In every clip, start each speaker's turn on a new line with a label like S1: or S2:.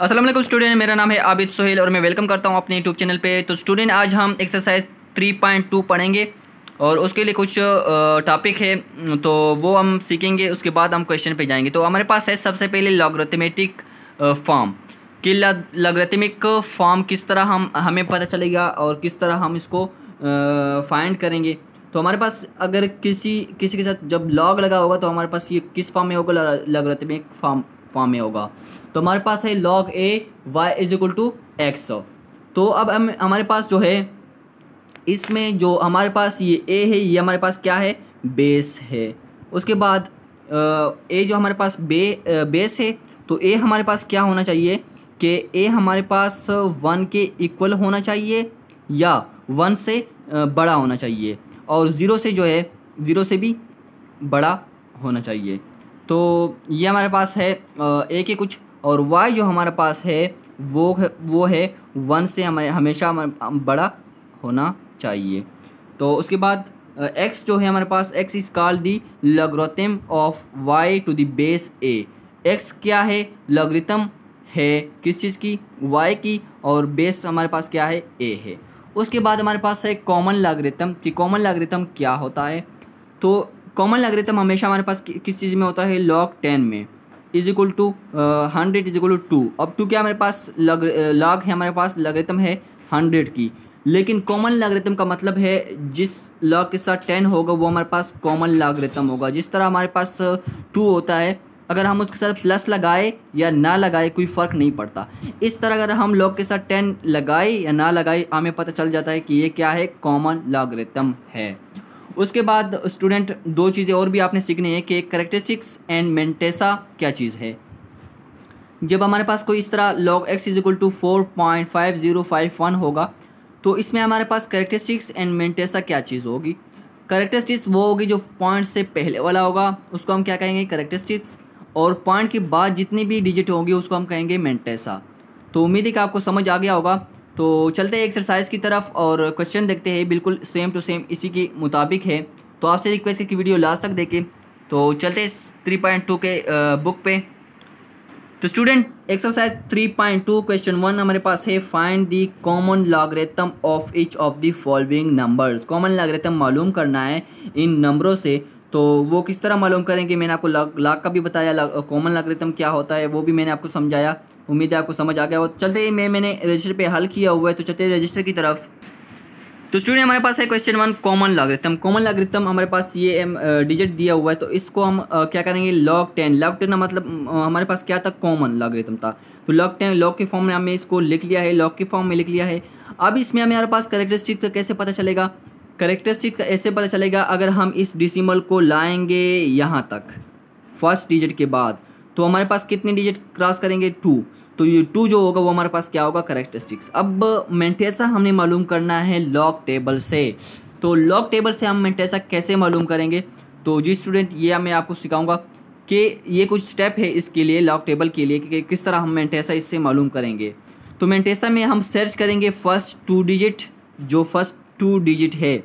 S1: Aslam student मेरा नाम है आबिद सोहेल और मैं वेलकम करता हूँ अपने यूट्यूब चैनल पे तो स्टूडेंट आज हम एक्सरसाइज 3.2 पढ़ेंगे और उसके लिए कुछ टॉपिक है तो वो हम सीखेंगे उसके बाद हम क्वेश्चन पे जाएंगे तो हमारे पास है सबसे पहले लॉगरथमेटिक फॉर्म कि लॉगरथमिक फॉर्म किस तरह हम हमें पता चलेगा और किस तरह हम इसको फाइंड करेंगे तो हमारे पास अगर किसी किसी के साथ जब लॉग लगा होगा तो हमारे पास ये किस फॉर्म में होगा लॉगरथमिक फॉर्म फॉर्म में होगा तो हमारे पास है log a y is equal to x तो अब हम हमारे पास जो है इसमें जो हमारे पास ये ए है ये हमारे पास क्या है बेस है उसके बाद ए जो हमारे पास बे बेस है तो ए हमारे पास क्या होना चाहिए कि ए हमारे पास वन के इक्वल होना चाहिए या वन से बड़ा होना चाहिए और ज़ीरो से जो है ज़ीरो से भी बड़ा होना चाहिए तो ये हमारे पास है ए के कुछ और वाई जो हमारे पास है वो है वो है वन से हमें हमेशा बड़ा होना चाहिए तो उसके बाद एक्स जो है हमारे पास x is call the logarithm of y to the base a x क्या है लगरितम है किस चीज़ की वाई की और बेस हमारे पास क्या है ए है उसके बाद हमारे पास है कॉमन लागरितम कि कॉमन लागरितम क्या होता है तो कॉमन थे तो हमेशा हमारे पास कि, किस चीज़ में होता है लॉग टेन में is equal to hundred is equal to two अब टू क्या हमारे पास लग लॉग uh, है हमारे पास लॉगरिथम है हंड्रेड की लेकिन कॉमन लॉगरिथम का मतलब है जिस लॉग के साथ टेन होगा वो हमारे पास कॉमन लॉगरिथम होगा जिस तरह हमारे पास टू uh, होता है अगर हम उसके साथ प्लस लगाए या ना लगाए कोई फ़र्क नहीं पड़ता इस तरह अगर हम लॉग के साथ टेन लगाए या ना लगाए हमें पता चल जाता है कि ये क्या है कॉमन लॉगरिथम है उसके बाद स्टूडेंट दो चीज़ें और भी आपने सीखनी है कि करेक्टरिस्टिक्स एंड मेंटेसा क्या चीज़ है जब हमारे पास कोई इस तरह log x is equal to four point five zero five one होगा तो इसमें हमारे पास करेक्टरिस्टिक्स एंड मेंटेसा क्या चीज़ होगी करेक्टरिस्टिक्स वो होगी जो पॉइंट से पहले वाला होगा उसको हम क्या कहेंगे करेक्टरिस्टिक्स और पॉइंट के बाद जितनी भी डिजिट होगी उसको हम कहेंगे मेंटेसा तो उम्मीद है कि आपको समझ आ गया होगा तो चलते हैं एक्सरसाइज की तरफ और क्वेश्चन देखते हैं बिल्कुल सेम टू सेम इसी के मुताबिक है तो आपसे रिक्वेस्ट है कि वीडियो लास्ट तक देखें तो चलते हैं थ्री पॉइंट टू के बुक पे तो student exercise three point two question one हमारे पास है find the common logarithm of each of the following numbers common logarithm मालूम करना है इन नंबरों से तो वो किस तरह मालूम करेंगे मैंने आपको लाख लाख का भी बताया कॉमन लॉगरेथम क्या होता है वो भी मैंने आपको समझाया उम्मीद है आपको समझ आ गया हो चलते ही मैं मैंने रजिस्टर पे हल किया हुआ है तो चलते रजिस्टर की तरफ तो स्टूडेंट हमारे पास है question one common logarithm common logarithm हमारे पास ये एम डिजिट दिया हुआ है तो इसको हम क्या करेंगे लॉग टेन लॉग टेन मतलब हमारे पास क्या था कॉमन लॉगरिथम था तो लॉग टेन लॉग के फॉर्म में हमें इसको लिख लिया है लॉग के फॉर्म में लिख लिया है अब इसमें हमें हमारे पास करेक्टरिस्टिक का कैसे पता चलेगा करेक्टरिस्टिक ऐसे पता चलेगा अगर हम इस डिसिमल को लाएंगे यहाँ तक फर्स्ट डिजिट के बाद तो हमारे पास कितने डिजिट क्रॉस करेंगे टू तो ये टू जो होगा वो हमारे पास क्या होगा करेक्टरिस्टिक्स अब मेंटेसा हमने मालूम करना है लॉक टेबल से तो लॉक टेबल से हम मेंटेसा कैसे मालूम करेंगे तो जी स्टूडेंट ये मैं आपको सिखाऊंगा कि ये कुछ स्टेप है इसके लिए लॉक टेबल के लिए कि किस तरह हम मेंटेसा इससे मालूम करेंगे तो मेंटेसा में हम सर्च करेंगे फर्स्ट टू डिजिट जो फर्स्ट टू डिजिट है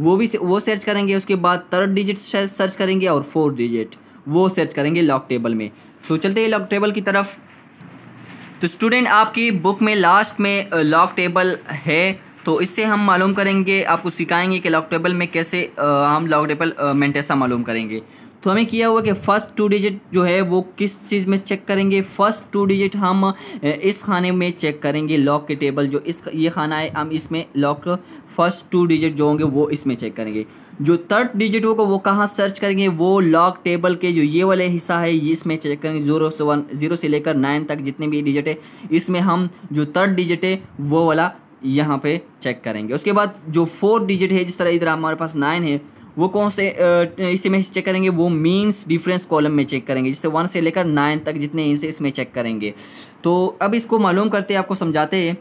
S1: वो भी वो सर्च करेंगे उसके बाद थर्ड डिजिट सर्च करेंगे और फोर्थ डिजिट वो सर्च करेंगे लॉक टेबल में तो चलते हैं लॉक टेबल की तरफ तो स्टूडेंट आपकी बुक में लास्ट में लॉक टेबल है तो इससे हम मालूम करेंगे आपको सिखाएंगे कि लॉक टेबल में कैसे हम लॉक टेबल मेंटेसा मालूम करेंगे तो हमें किया हुआ कि फ़र्स्ट टू डिजिट जो है वो किस चीज़ में चेक करेंगे फ़र्स्ट टू डिजिट हम इस खाने में चेक करेंगे लॉक के टेबल जो इस ये खाना है हम इसमें लॉक फर्स्ट टू डिजिट जो होंगे वो इसमें चेक करेंगे जो थर्ड डिजिट होगा वो कहाँ सर्च करेंगे वो लॉक टेबल के जो ये वाले हिस्सा है इसमें चेक करेंगे जीरो से वन जीरो से लेकर नाइन तक जितने भी डिजिट है इसमें हम जो थर्ड डिजिट है वो वाला यहाँ पे चेक करेंगे उसके बाद जो फोर्थ डिजिट है जिस तरह इधर हमारे पास नाइन है वो कौन से इसी में चेक करेंगे वो मीन्स डिफरेंस कॉलम में चेक करेंगे जिससे वन से लेकर नाइन तक जितने इनसे इसमें चेक करेंगे तो अब इसको मालूम करते हैं आपको समझाते हैं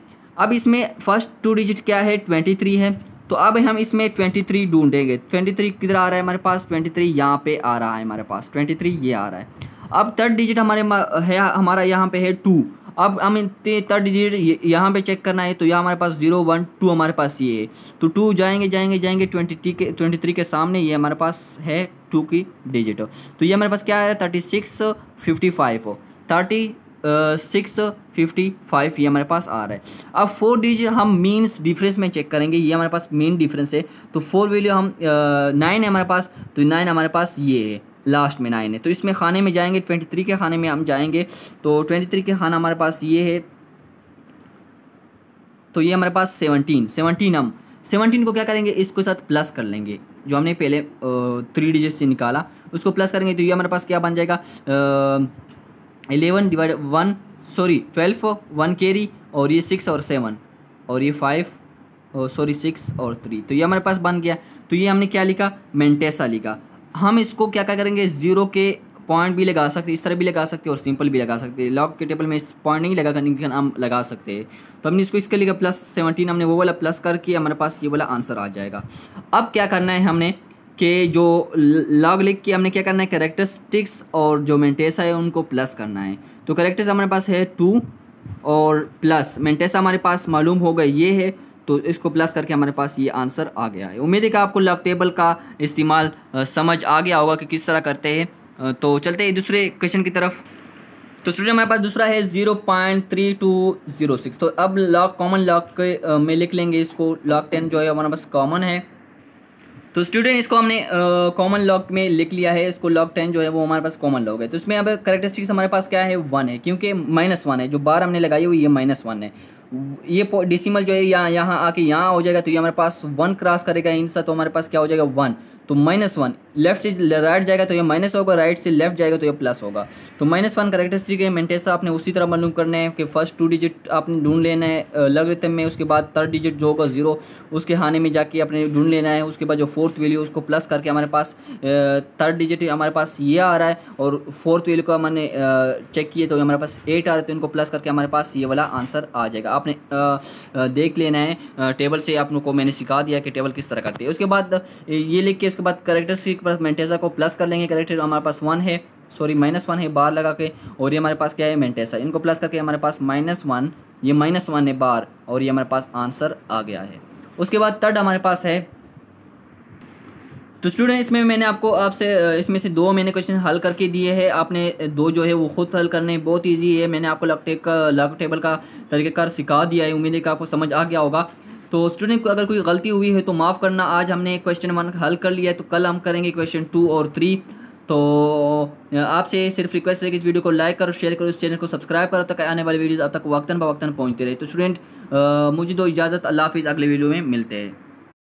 S1: अब इसमें फर्स्ट टू डिजिट क्या है ट्वेंटी थ्री है तो अब हम इसमें ट्वेंटी थ्री ढूंढेंगे ट्वेंटी थ्री किधर आ रहा है हमारे पास ट्वेंटी थ्री यहाँ पे आ रहा है हमारे पास ट्वेंटी थ्री ये आ रहा है अब थर्ड डिजिट हमारे है हमारा यहाँ पे है टू अब हमें थर्ड डिजिट यहाँ पे चेक करना है तो यहाँ हमारे पास जीरो वन टू हमारे पास ये है तो टू जाएंगे जाएंगे जाएंगे ट्वेंटी टी के ट्वेंटी थ्री के सामने ये हमारे पास है टू की डिजिट तो ये हमारे पास क्या आ रहा है thirty six fifty five thirty six fifty five ये हमारे पास आ रहा है अब फोर डिजिट हम मीन्स डिफरेंस में चेक करेंगे ये हमारे पास मेन डिफरेंस है तो फोर वैल्यू हम नाइन है हमारे पास तो नाइन हमारे पास ये है लास्ट में नाइन है तो इसमें खाने में जाएंगे ट्वेंटी थ्री के खाने में हम जाएंगे तो ट्वेंटी थ्री के खाना हमारे पास ये है तो ये हमारे पास सेवनटीन सेवनटीन हम सेवनटीन को क्या करेंगे इसके साथ प्लस कर लेंगे जो हमने पहले थ्री डिजिट से निकाला उसको प्लस करेंगे तो ये हमारे पास क्या बन जाएगा eleven divide one sorry twelve one carry और ये सिक्स और सेवन और ये फाइव सॉरी सिक्स और थ्री तो ये हमारे पास बन गया तो ये हमने क्या लिखा मेंटेसा लिखा हम इसको क्या क्या करेंगे जीरो के पॉइंट भी लगा सकते इस तरह भी लगा सकते और सिंपल भी लगा सकते लॉक के टेबल में इस पॉइंट नहीं लगा करने हम लगा सकते हैं तो हमने इसको इसके लिए प्लस सेवनटीन हमने वो वाला प्लस करके हमारे पास ये वाला आंसर आ जाएगा अब क्या करना है हमने के जो लॉग लिख के हमने क्या करना है करेक्टरिस्टिक्स और जो मेंटेसा है उनको प्लस करना है तो करेक्टर्स हमारे पास है टू और प्लस मेंटेसा हमारे पास मालूम होगा ये है तो इसको प्लस करके हमारे पास ये आंसर आ गया है उम्मीद है कि आपको लॉग टेबल का इस्तेमाल समझ आ गया होगा कि किस तरह करते हैं तो चलते हैं दूसरे क्वेश्चन की तरफ तो स्टूडेंट हमारे पास दूसरा है zero point three two zero six तो अब लॉग कॉमन लॉग के में लिख लेंगे इसको लॉग टेन जो है हमारे पास कॉमन है तो स्टूडेंट इसको हमने कॉमन लॉक में लिख लिया है इसको लॉक टेन जो है वो हमारे पास कॉमन लॉक है तो इसमें अब करेक्टरिस्टिक्स हमारे पास क्या है वन है क्योंकि माइनस वन है जो बार हमने लगाई हुई ये माइनस वन है ये डिसिमल जो है यहाँ यहाँ आके यहाँ हो जाएगा तो ये हमारे पास वन क्रॉस करेगा सा तो हमारे पास क्या हो जाएगा वन तो माइनस वन लेफ्ट से राइट जाएगा तो ये माइनस होगा राइट से लेफ्ट जाएगा तो ये प्लस होगा तो माइनस वन करेक्टरिस्टिक है मेंटेसा आपने उसी तरह मालूम करना है कि फर्स्ट टू डिजिट आपने ढूंढ लेना है लग रहे में उसके बाद थर्ड डिजिट जो होगा जीरो उसके हाने में जाके आपने ढूंढ लेना है उसके बाद जो फोर्थ वैल्यू उसको प्लस करके हमारे पास थर्ड डिजिट हमारे पास ये आ रहा है और फोर्थ वैल्यू को हमने चेक किए तो हमारे पास एट आ रहे थे उनको प्लस करके हमारे पास ये वाला आंसर आ जाएगा आपने देख लेना है टेबल से आप लोग को मैंने सिखा दिया कि टेबल किस तरह करते हैं उसके बाद ये लिख के इसके बाद करेक्टर सी के पास मेंटेसा को प्लस कर लेंगे करेक्टर हमारे पास वन है सॉरी माइनस वन है बार लगा के और ये हमारे पास क्या है मेंटेसा इनको प्लस करके हमारे पास माइनस वन ये माइनस वन है बार और ये हमारे पास आंसर आ गया है उसके बाद थर्ड हमारे पास है तो स्टूडेंट इसमें मैंने आपको आपसे इसमें से दो मैंने क्वेश्चन हल करके दिए हैं आपने दो जो है वो खुद हल करने बहुत इजी है मैंने आपको लग टेक लग टेबल का तरीकेकार सिखा दिया है उम्मीद है कि आपको समझ आ गया होगा तो स्टूडेंट को अगर कोई गलती हुई है तो माफ़ करना आज हमने क्वेश्चन वन हल कर लिया है तो कल हम करेंगे क्वेश्चन टू और थ्री तो आपसे सिर्फ रिक्वेस्ट है कि इस वीडियो को लाइक करो शेयर करो इस चैनल को सब्सक्राइब करो तक आने वाली वीडियोज़ अब तक वक्ता बवक्ता पहुँचते रहे तो स्टूडेंट मुझे दो इजाज़त अल्लाह हाफिज़ अगले वीडियो में मिलते हैं